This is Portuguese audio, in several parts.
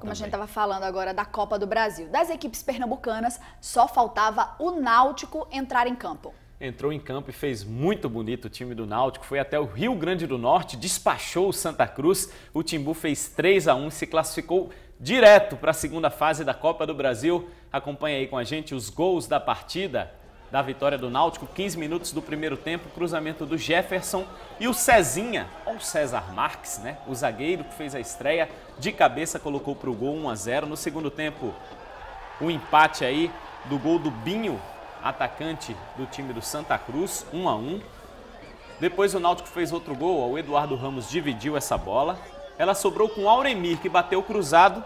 Como também. a gente estava falando agora da Copa do Brasil. Das equipes pernambucanas, só faltava o Náutico entrar em campo entrou em campo e fez muito bonito o time do Náutico. Foi até o Rio Grande do Norte, despachou o Santa Cruz. O Timbu fez 3 a 1 se classificou direto para a segunda fase da Copa do Brasil. Acompanha aí com a gente os gols da partida da vitória do Náutico. 15 minutos do primeiro tempo, cruzamento do Jefferson e o Cezinha César Marques, né? O zagueiro que fez a estreia de cabeça colocou para o gol 1 a 0 no segundo tempo. O um empate aí do gol do Binho, atacante do time do Santa Cruz, 1 a 1. Depois o Náutico fez outro gol, o Eduardo Ramos dividiu essa bola. Ela sobrou com o Auremir, que bateu cruzado.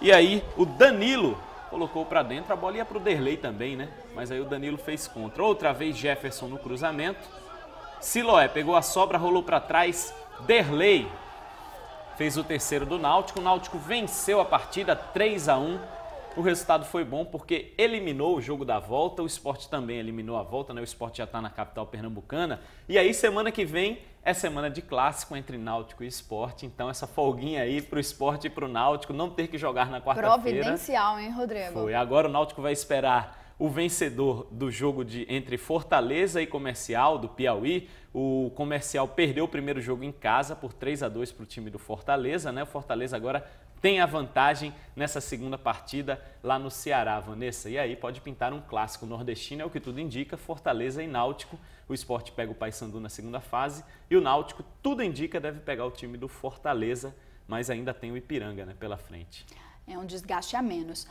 E aí o Danilo colocou para dentro, a bola ia para o Derlei também, né? Mas aí o Danilo fez contra. Outra vez Jefferson no cruzamento. Siloé pegou a sobra, rolou para trás, Derlei fez o terceiro do Náutico. O Náutico venceu a partida 3 a 1. O resultado foi bom porque eliminou o jogo da volta, o esporte também eliminou a volta, né? O esporte já está na capital pernambucana. E aí, semana que vem é semana de clássico entre Náutico e esporte. Então, essa folguinha aí para o esporte e para o Náutico não ter que jogar na quarta-feira. Providencial, hein, Rodrigo? Foi. Agora o Náutico vai esperar o vencedor do jogo de entre Fortaleza e Comercial do Piauí. O Comercial perdeu o primeiro jogo em casa por 3 a 2 para o time do Fortaleza, né? O Fortaleza agora tem a vantagem nessa segunda partida lá no Ceará, Vanessa. E aí pode pintar um clássico nordestino, é o que tudo indica, Fortaleza e Náutico. O esporte pega o Paysandu na segunda fase e o Náutico, tudo indica, deve pegar o time do Fortaleza, mas ainda tem o Ipiranga né, pela frente. É um desgaste a menos.